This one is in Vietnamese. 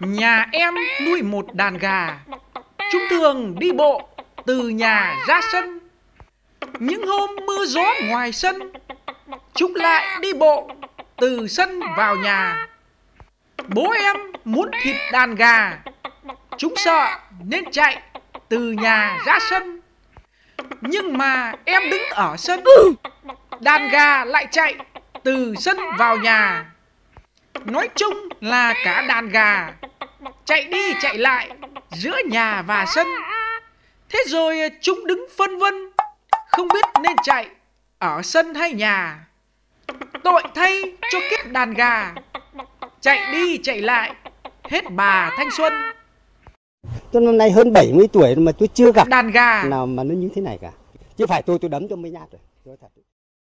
Nhà em nuôi một đàn gà Chúng thường đi bộ từ nhà ra sân Những hôm mưa gió ngoài sân Chúng lại đi bộ từ sân vào nhà Bố em muốn thịt đàn gà Chúng sợ nên chạy từ nhà ra sân Nhưng mà em đứng ở sân Đàn gà lại chạy từ sân vào nhà nói chung là cả đàn gà chạy đi chạy lại giữa nhà và sân thế rồi chúng đứng phân vân không biết nên chạy ở sân hay nhà tội thay cho kiếp đàn gà chạy đi chạy lại hết bà thanh xuân tôi năm nay hơn 70 tuổi mà tôi chưa gặp đàn gà nào mà nó như thế này cả chứ phải tôi tôi đấm cho mấy nhát rồi tôi thật